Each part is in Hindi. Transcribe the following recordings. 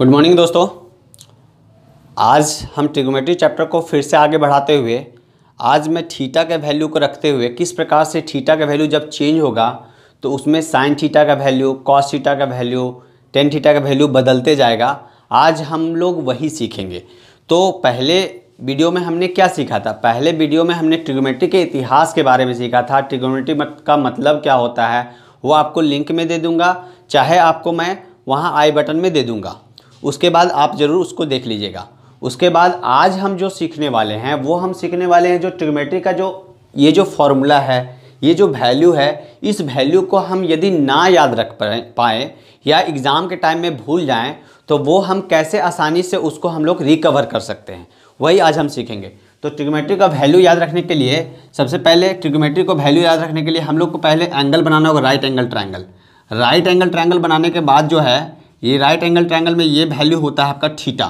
गुड मॉर्निंग दोस्तों आज हम ट्रिगोमेट्री चैप्टर को फिर से आगे बढ़ाते हुए आज मैं थीटा के वैल्यू को रखते हुए किस प्रकार से थीटा का वैल्यू जब चेंज होगा तो उसमें साइन थीटा का वैल्यू कॉस थीटा का वैल्यू टेन थीटा का वैल्यू बदलते जाएगा आज हम लोग वही सीखेंगे तो पहले वीडियो में हमने क्या सीखा था पहले वीडियो में हमने ट्रिगोमेट्री के इतिहास के बारे में सीखा था ट्रिगोमेट्री का मतलब क्या होता है वो आपको लिंक में दे दूँगा चाहे आपको मैं वहाँ आई बटन में दे दूँगा उसके बाद आप ज़रूर उसको देख लीजिएगा उसके बाद आज हम जो सीखने वाले हैं वो हम सीखने वाले हैं जो ट्रिग्नोमेट्री का जो ये जो फॉर्मूला है ये जो वैल्यू है इस वैल्यू को हम यदि ना याद रख पाएँ या एग्ज़ाम के टाइम में भूल जाएँ तो वो हम कैसे आसानी से उसको हम लोग रिकवर कर सकते हैं वही आज हम सीखेंगे तो ट्रिग्नोमेट्री का वैल्यू याद रखने के लिए सबसे पहले ट्रिग्नोमेट्री को वैल्यू याद रखने के लिए हम लोग को पहले एंगल बनाना होगा right angle triangle right angle triangle बनाने के बाद जो है ये राइट एंगल ट्रायंगल में ये वैल्यू होता है आपका थीटा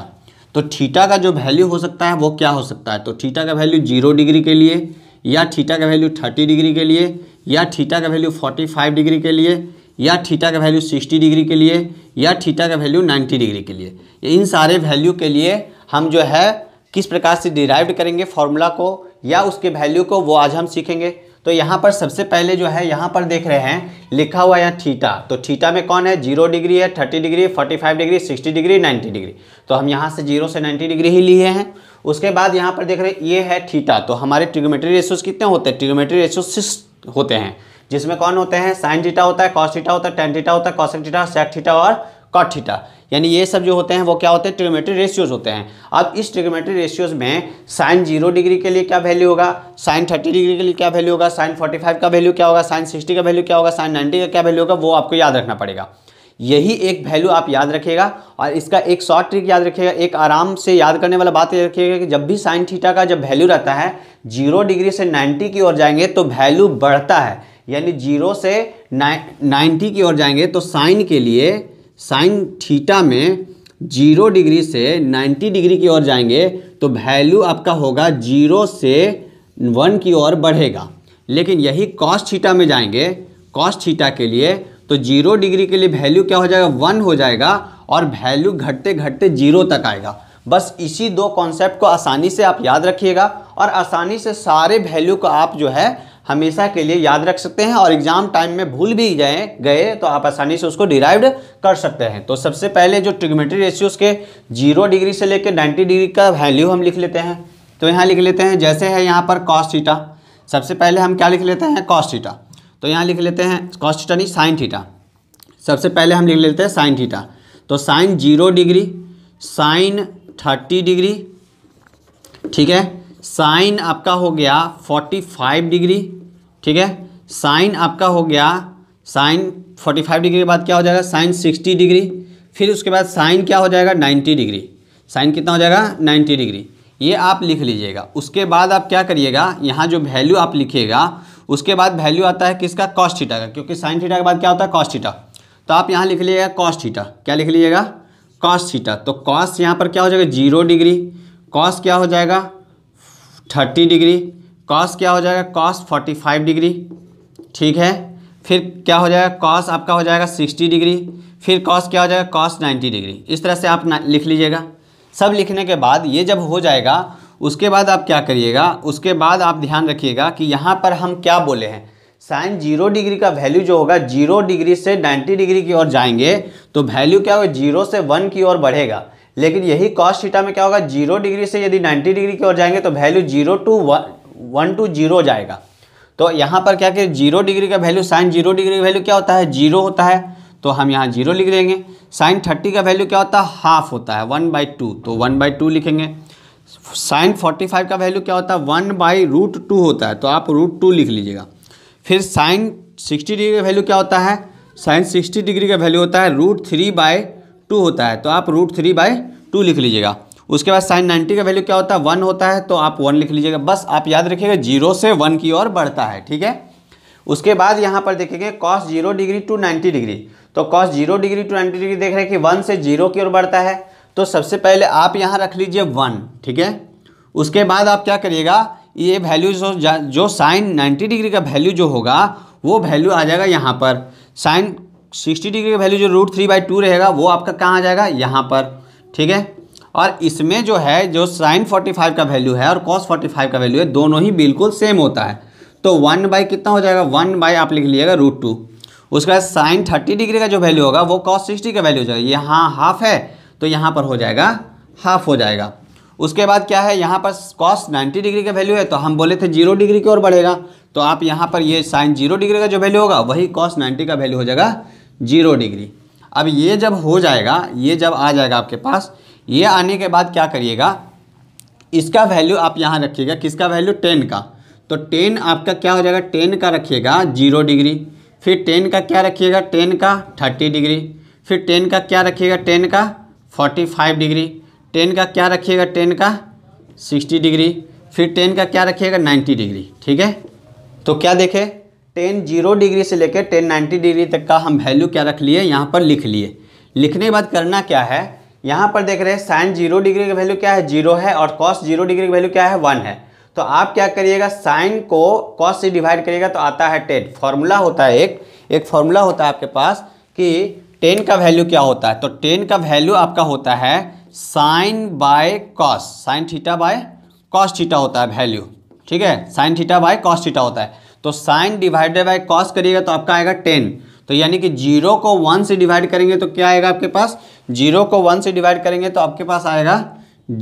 तो थीटा का जो वैल्यू हो सकता है वो क्या हो सकता है तो थीटा का वैल्यू जीरो डिग्री के लिए या थीटा का वैल्यू थर्टी डिग्री के लिए या थीटा का वैल्यू फोर्टी फाइव डिग्री के लिए या थीटा का वैल्यू सिक्सटी डिग्री के लिए या थीटा का वैल्यू नाइन्टी डिग्री के लिए इन सारे वैल्यू के लिए हम जो है किस प्रकार से डिराइव करेंगे फॉर्मूला को या उसके वैल्यू को वो आज हम सीखेंगे तो यहाँ पर सबसे पहले जो है यहाँ पर देख रहे हैं लिखा हुआ है थीटा तो थीटा में कौन है जीरो डिग्री है thirty degree forty five degree sixty degree ninety degree तो हम यहाँ से जीरो से नाइन्टी डिग्री ही लिए हैं उसके बाद यहाँ पर देख रहे हैं ये है थीटा तो हमारे ट्रिगोमेट्री रेशोज कितने होते हैं ट्रिगोमेट्री रेशो सिक्स होते हैं जिसमें कौन होते हैं साइन थीटा होता है कॉस थीटा होता है टेन थीटा होता है कॉसेक थीटा सेक थीटा और कॉट थीटा यानी ये सब जो होते हैं वो क्या होते हैं ट्रिगोमेट्री रेशियोज होते हैं अब इस ट्रिगोमेट्री रेशियोज में साइन जीरो डिग्री के लिए क्या वैल्यू होगा साइन थर्टी डिग्री के लिए क्या वैल्यू होगा साइन फोर्टी फाइव का वैल्यू क्या होगा साइन सिक्सटी का वैल्यू क्या होगा साइन नाइन्टी का क्या वैल्यू होगा वो आपको याद रखना पड़ेगा यही एक वैल्यू आप याद रखेगा और इसका एक शॉर्ट ट्रिक याद रखेगा एक आराम से याद करने वाला बात ये रखिएगा कि जब भी साइन थीटा का जब वैल्यू रहता है जीरो डिग्री से नाइन्टी की ओर जाएंगे तो वैल्यू बढ़ता है यानी जीरो से नाइन्टी की ओर जाएंगे तो साइन के लिए साइन थीटा में जीरो डिग्री से नाइन्टी डिग्री की ओर जाएंगे तो वैल्यू आपका होगा जीरो से वन की ओर बढ़ेगा लेकिन यही कॉस थीटा में जाएंगे कॉस थीटा के लिए तो जीरो डिग्री के लिए वैल्यू क्या हो जाएगा वन हो जाएगा और वैल्यू घटते घटते जीरो तक आएगा बस इसी दो कॉन्सेप्ट को आसानी से आप याद रखिएगा और आसानी से सारे वैल्यू को आप जो है हमेशा के लिए याद रख सकते हैं और एग्जाम टाइम में भूल भी जाए गए तो आप आसानी से उसको डिराइव कर सकते हैं तो सबसे पहले जो ट्रिग्नोमेट्री रेशियोज के जीरो डिग्री से लेकर नाइन्टी डिग्री का वैल्यू हम लिख लेते हैं तो यहाँ लिख लेते हैं जैसे है यहाँ पर कॉस्टिटा सबसे पहले हम क्या लिख लेते हैं कॉस्टिटा तो यहाँ लिख लेते हैं कॉस्टिटा नहीं साइन थीटा सबसे पहले हम लिख लेते हैं साइन थीटा तो sine zero degree sine thirty degree ठीक है साइन आपका हो गया फोर्टी फाइव डिग्री ठीक है साइन आपका हो गया साइन 45 डिग्री के बाद क्या हो जाएगा साइन 60 डिग्री फिर उसके बाद साइन क्या हो जाएगा 90 डिग्री साइन कितना हो जाएगा 90 डिग्री ये आप लिख लीजिएगा उसके बाद आप क्या करिएगा यहाँ जो वैल्यू आप लिखिएगा उसके बाद वैल्यू आता है किसका कॉस्ट थीटा का क्योंकि साइन थीटा के बाद क्या होता है कॉस्ट थीटा तो आप यहाँ लिख लीजिएगा कॉस्ट थीटा क्या लिख लीजिएगा कॉस्ट थीटा तो कॉस्ट यहाँ पर क्या हो जाएगा जीरो डिग्री कॉस्ट क्या हो जाएगा थर्टी डिग्री कॉस क्या हो जाएगा कॉस फोर्टी फाइव डिग्री ठीक है फिर क्या हो जाएगा कॉस आपका हो जाएगा सिक्सटी डिग्री फिर कॉस क्या हो जाएगा कॉस नाइन्टी डिग्री इस तरह से आप लिख लीजिएगा सब लिखने के बाद ये जब हो जाएगा उसके बाद आप क्या करिएगा उसके बाद आप ध्यान रखिएगा कि यहाँ पर हम क्या बोले हैं साइन जीरो डिग्री का वैल्यू जो होगा जीरो डिग्री से नाइन्टी डिग्री की ओर जाएंगे तो वैल्यू क्या होगा जीरो से वन की ओर बढ़ेगा लेकिन यही कॉस्ट थीटा में क्या होगा जीरो डिग्री से यदि नाइन्टी डिग्री की ओर जाएंगे तो value zero to one one to zero जाएगा तो यहाँ पर क्या कि जीरो डिग्री का वैल्यू साइन जीरो डिग्री का वैल्यू क्या होता है जीरो होता है तो हम यहाँ जीरो लिख देंगे साइन थर्टी का वैल्यू क्या होता है हाफ होता है वन बाई टू तो वन बाई टू लिखेंगे साइन फोर्टी फाइव का वैल्यू क्या होता है वन बाई रूट टू होता है तो आप रूट टू लिख लीजिएगा फिर साइन सिक्सटी डिग्री का वैल्यू क्या होता है साइन सिक्सटी डिग्री का वैल्यू होता है रूट थ्री बाई टू होता है तो आप रूट थ्री बाई टू लिख लीजिएगा उसके बाद साइन नाइन्टी का वैल्यू क्या होता है वन होता है तो आप वन लिख लीजिएगा बस आप याद रखिएगा जीरो से वन की ओर बढ़ता है ठीक है उसके बाद यहाँ पर देखेंगे cos zero degree to ninety degree तो cos zero degree to ninety degree देख रहे हैं कि वन से जीरो की ओर बढ़ता है तो सबसे पहले आप यहाँ रख लीजिए वन ठीक है उसके बाद आप क्या करिएगा ये वैल्यू जो जो साइन नाइन्टी डिग्री का वैल्यू जो होगा वो वैल्यू आ जाएगा यहाँ पर साइन सिक्सटी डिग्री का वैल्यू जो रूट थ्री बाई टू रहेगा वो आपका कहाँ आ जाएगा यहाँ पर ठीक है और इसमें जो है जो साइन 45 का वैल्यू है और कॉस 45 का वैल्यू है दोनों ही बिल्कुल सेम होता है तो वन बाई कितना हो जाएगा वन बाई आप लिख लीजिएगा रूट टू उसके बाद साइन थर्टी डिग्री का जो वैल्यू होगा वो कॉस सिक्सटी का वैल्यू हो जाएगा यहाँ हाफ है तो यहाँ पर हो जाएगा हाफ हो जाएगा उसके बाद क्या है यहाँ पर कॉस नाइन्टी डिग्री का वैल्यू है तो हम बोले थे जीरो डिग्री की ओर बढ़ेगा तो आप यहाँ पर ये साइन जीरो डिग्री का जो वैल्यू होगा वही कॉस नाइन्टी का वैल्यू हो जाएगा जीरो डिग्री अब ये जब हो जाएगा ये जब आ जाएगा आपके पास ये आने के बाद क्या करिएगा इसका वैल्यू आप यहाँ रखिएगा किसका वैल्यू टेन का तो टेन आपका क्या हो जाएगा टेन का रखिएगा जीरो डिग्री फिर टेन का क्या रखिएगा टेन का थर्टी डिग्री फिर टेन का क्या रखिएगा टेन का फोर्टी फाइव डिग्री टेन का क्या रखिएगा टेन का सिक्सटी डिग्री फिर टेन का क्या रखिएगा नाइन्टी डिग्री ठीक है तो क्या देखें टेन जीरो डिग्री से लेकर टेन नाइन्टी डिग्री तक का हम वैल्यू क्या रख लिए यहाँ पर लिख लिए लिखने के बाद करना क्या है यहाँ पर देख रहे हैं साइन जीरो डिग्री का वैल्यू क्या है जीरो है और कॉस जीरो डिग्री का वैल्यू क्या है वन है तो आप क्या करिएगा साइन को कॉस से डिवाइड करिएगा तो आता है टेन फॉर्मूला होता है एक एक फॉर्मूला होता है आपके पास कि टेन का वैल्यू क्या होता है तो टेन का वैल्यू आपका होता है sine by cos sine theta by cos theta होता है वैल्यू ठीक है sine theta by cos theta होता है तो साइन डिवाइडेड बाय कॉस करिएगा तो आपका आएगा टेन तो यानी कि जीरो को वन से डिवाइड करेंगे तो क्या आएगा आपके पास जीरो को वन से डिवाइड करेंगे तो आपके पास आएगा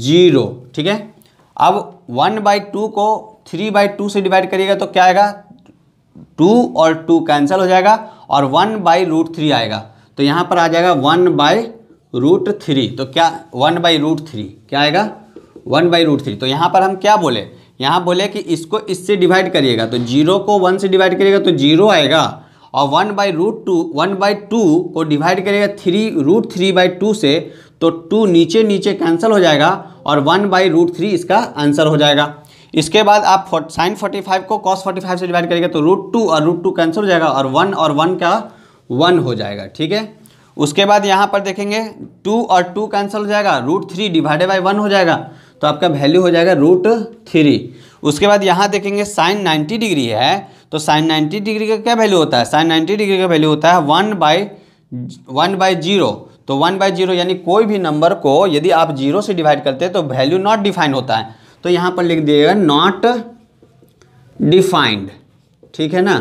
जीरो ठीक है अब वन बाई टू को थ्री बाई टू से डिवाइड करिएगा तो क्या आएगा टू और टू कैंसिल हो जाएगा और वन बाई रूट थ्री आएगा तो यहाँ पर आ जाएगा वन बाई रूट थ्री तो क्या वन बाई रूट थ्री क्या आएगा वन बाई रूट थ्री तो यहाँ पर हम क्या बोले यहाँ बोले कि इसको इससे डिवाइड करिएगा तो जीरो को वन से डिवाइड करिएगा तो जीरो आएगा और one by root two one by two को डिवाइड करेगा three root three by two से तो टू नीचे नीचे कैंसिल हो जाएगा और वन बाई रूट थ्री इसका आंसर हो जाएगा इसके बाद आप साइन फोर्टी फाइव को कॉस फोर्टी फाइव से डिवाइड करेगा तो रूट टू और रूट टू कैंसिल हो जाएगा और वन और वन का वन हो जाएगा ठीक है उसके बाद यहाँ पर देखेंगे टू और टू कैंसिल हो जाएगा root three divided by one हो जाएगा तो आपका वैल्यू हो जाएगा रूट थ्री उसके बाद यहाँ देखेंगे साइन नाइन्टी डिग्री है तो साइन नाइन्टी डिग्री का क्या वैल्यू होता है साइन नाइन्टी डिग्री का वैल्यू होता है one by one by zero तो वन बाई जीरो यानी कोई भी नंबर को यदि आप जीरो से डिवाइड करते हैं तो वैल्यू नॉट डिफाइंड होता है तो यहाँ पर लिख दिएगा नॉट डिफाइंड ठीक है ना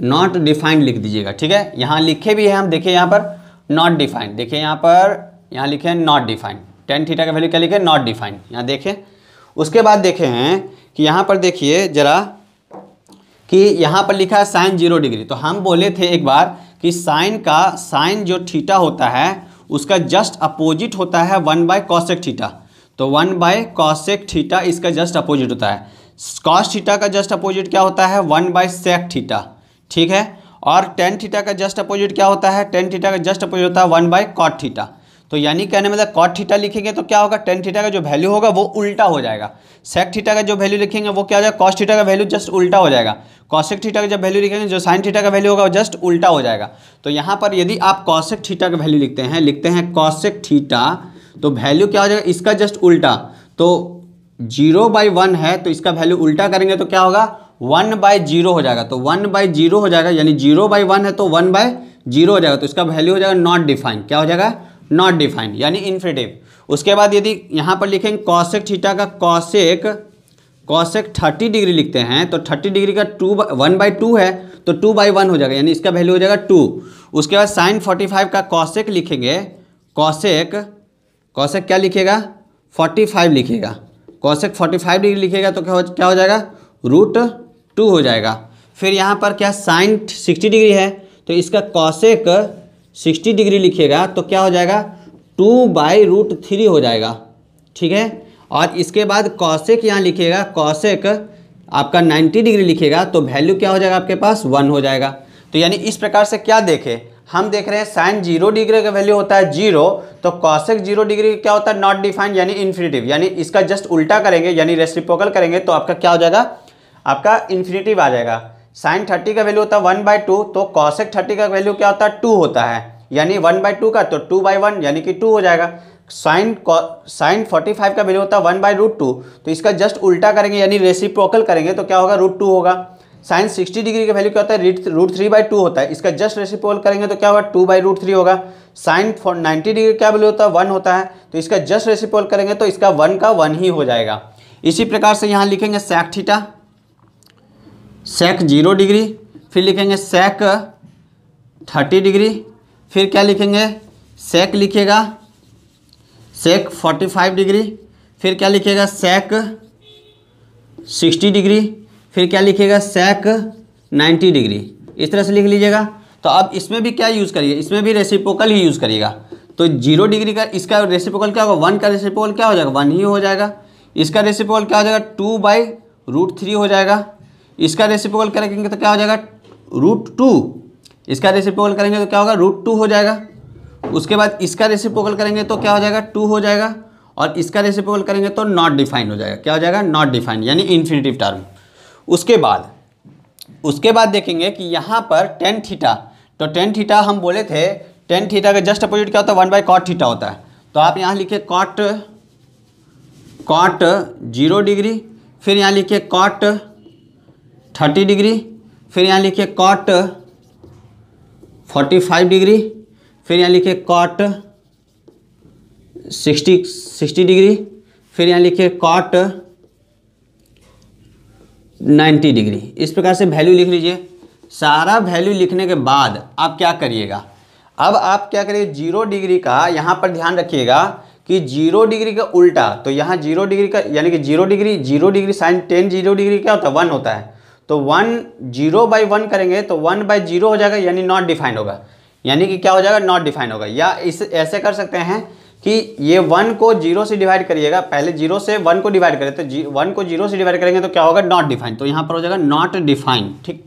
नॉट डिफाइंड लिख दीजिएगा ठीक है यहाँ लिखे भी है हम देखिए यहाँ पर नॉट डिफाइंड देखिए यहाँ पर यहाँ लिखे हैं नॉट डिफाइंड टेन थीटा का वैल्यू क्या लिखे नॉट डिफाइंड यहाँ देखें उसके बाद देखे हैं कि यहाँ पर देखिए जरा कि यहाँ पर लिखा है साइन जीरो डिग्री तो हम बोले थे एक बार कि साइन का साइन जो थीटा होता है उसका जस्ट अपोजिट होता है वन बाय कॉसेक थीटा तो वन बाय कॉसेक थीटा इसका जस्ट अपोजिट होता है कॉस थीटा का जस्ट अपोजिट क्या होता है वन बाय सेक थीटा ठीक है और टेन थीटा का जस्ट अपोजिट क्या होता है टेन थीटा का जस्ट अपोजिट होता है वन बाय कॉट थीटा तो यानी कहने मतलब कॉट थीटा लिखेंगे तो क्या होगा टेन थीटा का जो वैल्यू होगा वो उल्टा हो जाएगा सेक थीटा का जो वैल्यू लिखेंगे वो क्या हो जाएगा कॉस थीटा का वैल्यू जस्ट उल्टा हो जाएगा कौशिक थीटा का जब वैल्यू लिखेंगे जो साइन थीटा का वैल्यू होगा वो जस्ट उल्टा हो जाएगा तो यहाँ पर यदि आप कौशिक थीटा का वैल्यू लिखते हैं लिखते हैं कौशिक थीटा तो वैल्यू क्या हो जाएगा इसका जस्ट उल्टा तो जीरो बाई वन है तो इसका वैल्यू उल्टा करेंगे तो क्या होगा वन बाय जीरो हो जाएगा तो वन बाय जीरो हो जाएगा यानी जीरो बाई वन है तो वन बाय जीरो हो जाएगा तो इसका वैल्यू हो जाएगा नॉट डिफाइन क्या हो जाएगा नॉट डिफाइन यानी इन्फिनेटिव उसके बाद यदि यहाँ पर लिखेंगे कौशिक थीटा का कौशिक कॉशेक थर्टी डिग्री लिखते हैं तो थर्टी डिग्री का टू वन बाई टू है तो टू बाई वन हो जाएगा यानी इसका वैल्यू हो जाएगा टू उसके बाद साइन फोर्टी फाइव का कॉशेक लिखेंगे कॉशेक कॉशेक क्या लिखेगा फोर्टी फाइव लिखेगा कॉशेक फोर्टी फाइव डिग्री लिखेगा तो क्या हो क्या हो जाएगा रूट टू हो जाएगा फिर यहाँ पर क्या साइन सिक्सटी डिग्री है तो इसका कॉशेक सिक्सटी डिग्री लिखेगा तो क्या हो जाएगा टू बाई रूट थ्री हो जाएगा ठीक है और इसके बाद कौशिक यहाँ लिखिएगा कौशिक आपका 90 डिग्री लिखेगा तो वैल्यू क्या हो जाएगा आपके पास वन हो जाएगा तो यानी इस प्रकार से क्या देखें हम देख रहे हैं साइन जीरो डिग्री का वैल्यू होता है जीरो तो कौशिक जीरो डिग्री क्या होता है नॉट डिफाइंड यानी इन्फिनेटिव यानी इसका जस्ट उल्टा करेंगे यानी रेसिपोकल करेंगे तो आपका क्या हो जाएगा आपका इन्फिनेटिव आ जाएगा साइन थर्टी का वैल्यू होता है वन बाई टू तो कौशिक थर्टी का वैल्यू क्या होता है टू होता है यानी वन बाई टू का तो टू बाई वन यानी कि टू हो जाएगा साइन साइन फोर्टी फाइव का वैल्यू होता है वन बाई रूट टू तो इसका जस्ट उल्टा करेंगे यानी रेसिप्रोकल करेंगे तो क्या होगा रूट टू होगा साइन सिक्सटी डिग्री का वैल्यू क्या होता है रूट थ्री बाई टू होता है इसका जस्ट रेसिप्रोकल करेंगे तो क्या होगा टू बाई रूट थ्री होगा साइन फोर नाइन्टी डिग्री क्या वैल्यू होता है वन होता है तो इसका जस्ट रेसिप्रोकल करेंगे तो इसका वन का वन ही हो जाएगा इसी प्रकार से यहाँ लिखेंगे sec theta sec zero degree फिर लिखेंगे सेक थर्टी डिग्री फिर क्या लिखेंगे सेक लिखेगा सेक 45 डिग्री फिर क्या लिखेगा सेक 60 डिग्री फिर क्या लिखेगा सेक 90 डिग्री इस तरह से लिख लीजिएगा तो अब इसमें भी क्या यूज़ करिए इसमें भी रेसिपोकल ही यूज़ करिएगा तो जीरो डिग्री का इसका रेसिपोकल क्या होगा वन का रेसिपोकल क्या हो जाएगा वन ही हो जाएगा इसका रेसिपोकल क्या हो जाएगा टू बाई रूट थ्री हो जाएगा इसका रेसिपोकल करेंगे तो क्या हो जाएगा रूट टू इसका रेसिपोकल करेंगे तो क्या होगा रूट टू हो जाएगा उसके बाद इसका रेसिप्रोकल करेंगे तो क्या हो जाएगा टू हो जाएगा और इसका रेसिप्रोकल करेंगे तो नॉट डिफाइन हो जाएगा क्या हो जाएगा नॉट डिफाइन यानी इन्फिनेटिव टर्म उसके बाद उसके बाद देखेंगे कि यहाँ पर टेन थीटा तो टेन थीटा हम बोले थे टेन थीटा का जस्ट अपोजिट क्या होता है वन बाई कॉट थीटा होता है तो आप यहाँ लिखिए कॉट कॉट जीरो डिग्री फिर यहाँ लिखिए कॉट थर्टी डिग्री फिर यहाँ लिखिए कॉट फोर्टी फाइव डिग्री फिर यहाँ लिखिए कॉट सिक्सटी सिक्सटी डिग्री फिर यहाँ लिखे कॉट 90 डिग्री इस प्रकार से वैल्यू लिख लीजिए सारा वैल्यू लिखने के बाद आप क्या करिएगा अब आप क्या करिए जीरो डिग्री का यहाँ पर ध्यान रखिएगा कि जीरो डिग्री का उल्टा तो यहाँ जीरो डिग्री का यानी कि zero degree zero degree sine tan zero degree क्या होता है वन होता है तो वन जीरो बाई वन करेंगे तो वन बाई जीरो हो जाएगा यानी नॉट डिफाइंड होगा यानी कि क्या हो जाएगा नॉट डिफाइन होगा या इस ऐसे कर सकते हैं कि ये वन को जीरो से डिवाइड करिएगा पहले जीरो से वन को डिवाइड करें तो जी वन को जीरो से डिवाइड करेंगे तो क्या होगा नॉट डिफाइन तो यहाँ पर हो जाएगा नॉट डिफाइन ठीक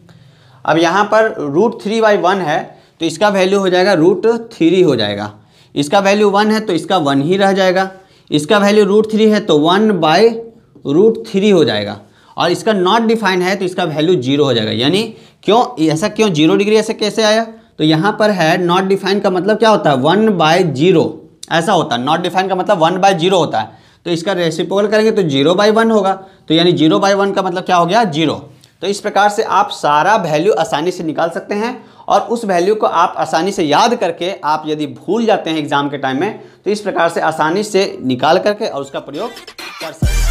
अब यहाँ पर रूट थ्री बाई वन है तो इसका वैल्यू हो जाएगा रूट थ्री हो जाएगा इसका वैल्यू वन है तो इसका वन ही रह जाएगा इसका वैल्यू रूट थ्री है तो वन बाय रूट थ्री हो जाएगा और इसका नॉट डिफाइन है तो इसका वैल्यू जीरो हो जाएगा यानी क्यों ऐसा क्यों जीरो डिग्री ऐसे कैसे आया तो यहाँ पर है नॉट डिफाइन का मतलब क्या होता है वन बाय जीरो ऐसा होता है नॉट डिफाइन का मतलब वन बाय जीरो होता है तो इसका रेसिपोल करेंगे तो जीरो बाई वन होगा तो यानी जीरो बाई वन का मतलब क्या हो गया जीरो तो इस प्रकार से आप सारा वैल्यू आसानी से निकाल सकते हैं और उस वैल्यू को आप आसानी से याद करके आप यदि भूल जाते हैं एग्ज़ाम के टाइम में तो इस प्रकार से आसानी से निकाल करके और उसका प्रयोग कर सकते हैं